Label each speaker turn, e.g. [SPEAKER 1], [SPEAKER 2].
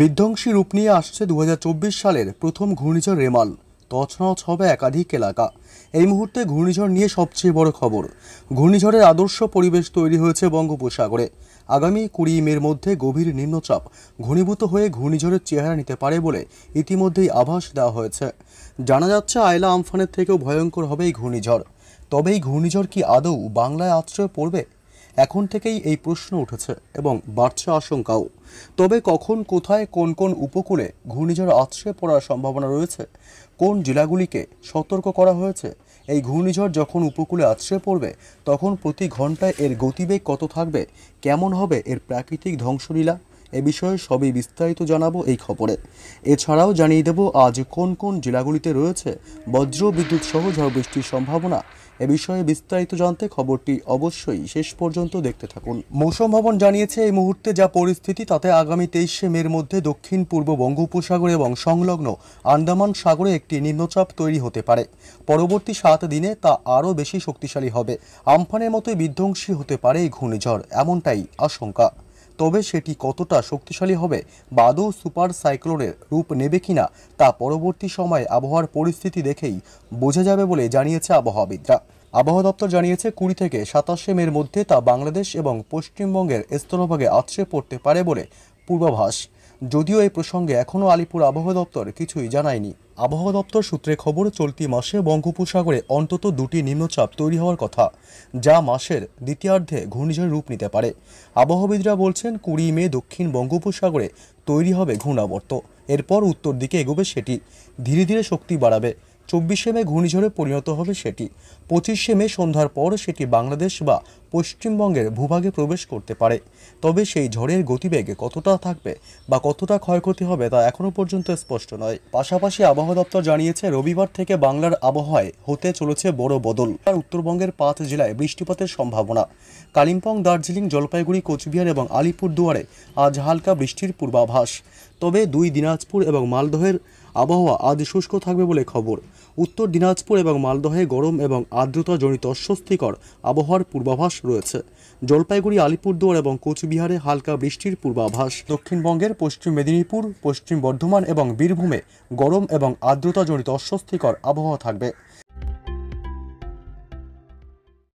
[SPEAKER 1] বিধ্বংসী রূপ নিয়ে আসছে দু সালের প্রথম ঘূর্ণিঝড় রেমাল তছনছ হবে একাধিক এলাকা এই মুহূর্তে ঘূর্ণিঝড় নিয়ে সবচেয়ে বড় খবর ঘূর্ণিঝড়ের আদর্শ পরিবেশ তৈরি হয়েছে বঙ্গোপসাগরে আগামী কুড়ি মের মধ্যে গভীর নিম্নচাপ ঘনীভূত হয়ে ঘূর্ণিঝড়ের চেহারা নিতে পারে বলে ইতিমধ্যেই আভাস দেওয়া হয়েছে জানা যাচ্ছে আয়লা আমফানের থেকেও ভয়ঙ্কর হবে এই ঘূর্ণিঝড় তবে এই ঘূর্ণিঝড় কি আদৌ বাংলায় আশ্রয় পড়বে এখন থেকেই এই প্রশ্ন উঠেছে এবং বাড়ছে আশঙ্কাও তবে কখন কোথায় কোন কোন উপকূলে ঘূর্ণিঝড় আছড়ে পড়ার সম্ভাবনা রয়েছে কোন জেলাগুলিকে সতর্ক করা হয়েছে এই ঘূর্ণিঝড় যখন উপকূলে আছড়ে পড়বে তখন প্রতি ঘন্টায় এর গতিবেগ কত থাকবে কেমন হবে এর প্রাকৃতিক ধ্বংসলীলা এ বিষয়ে সবই বিস্তারিত জানাবো এই খবরে এছাড়াও জানিয়ে দেব আজ কোন কোন জেলাগুলিতে রয়েছে বজ্র বিদ্যুৎ সহ ঝড় বৃষ্টির সম্ভাবনা এ বিষয়ে বিস্তারিত জানতে খবরটি অবশ্যই শেষ পর্যন্ত দেখতে থাকুন মৌসুম ভবন জানিয়েছে এই মুহূর্তে যা পরিস্থিতি তাতে আগামী তেইশে মের মধ্যে দক্ষিণ পূর্ব বঙ্গোপসাগর এবং সংলগ্ন আন্দামান সাগরে একটি নিম্নচাপ তৈরি হতে পারে পরবর্তী সাত দিনে তা আরও বেশি শক্তিশালী হবে আমফানের মতোই বিধ্বংসী হতে পারে এই ঘূর্ণিঝড় এমনটাই আশঙ্কা তবে সেটি কতটা শক্তিশালী হবে বা সুপার সাইক্লোনের রূপ নেবে কিনা তা পরবর্তী সময়ে আবহাওয়ার পরিস্থিতি দেখেই বোঝা যাবে বলে জানিয়েছে আবহাওয়াবিদরা আবহাওয়া দপ্তর জানিয়েছে কুড়ি থেকে সাতাশে মের মধ্যে তা বাংলাদেশ এবং পশ্চিমবঙ্গের স্থলভাগে আছড়ে পড়তে পারে বলে পূর্বাভাস যদিও এই প্রসঙ্গে এখনও আলিপুর আবহাওয়া দপ্তর কিছুই জানায়নি আবহাওয়া দপ্তর সূত্রে খবর চলতি মাসে বঙ্গোপসাগরে অন্তত দুটি নিম্নচাপ তৈরি হওয়ার কথা যা মাসের দ্বিতীয়ার্ধে ঘূর্ণিঝড় রূপ নিতে পারে আবহাওয়াবিদরা বলছেন কুড়ি মে দক্ষিণ বঙ্গোপসাগরে তৈরি হবে ঘূর্ণাবর্ত এরপর উত্তর দিকে এগোবে সেটি ধীরে ধীরে শক্তি বাড়াবে চব্বিশে মে ঘূর্ণিঝড়ে পরিণত হবে সেটি পঁচিশে মে সন্ধ্যার পর সেটি বাংলাদেশ বা পশ্চিমবঙ্গের ভূভাগে প্রবেশ করতে পারে তবে সেই ঝড়ের গতিবেগ কতটা থাকবে বা কতটা ক্ষয়ক্ষতি হবে তা এখনও পর্যন্ত স্পষ্ট নয় পাশাপাশি আবহাওয়া দপ্তর জানিয়েছে রবিবার থেকে বাংলার আবহাওয়ায় হতে চলেছে বড় বদল আর উত্তরবঙ্গের পাঁচ জেলায় বৃষ্টিপাতের সম্ভাবনা কালিম্পং দার্জিলিং জলপাইগুড়ি কোচবিহার এবং আলিপুরদুয়ারে আজ হালকা বৃষ্টির পূর্বাভাস তবে দুই দিনাজপুর এবং মালদহের আবহাওয়া আজ শুষ্ক থাকবে বলে খবর উত্তর দিনাজপুর এবং মালদহে গরম এবং আর্দ্রতা জনিত অস্বস্তিকর আবহাওয়ার পূর্বাভাস রয়েছে জলপাইগুড়ি আলিপুরদুয়ার এবং কোচবিহারে হালকা বৃষ্টির পূর্বাভাস দক্ষিণবঙ্গের পশ্চিম মেদিনীপুর পশ্চিম বর্ধমান এবং বীরভূমে গরম এবং আর্দ্রতাজনিত অস্বস্তিকর আবহাওয়া থাকবে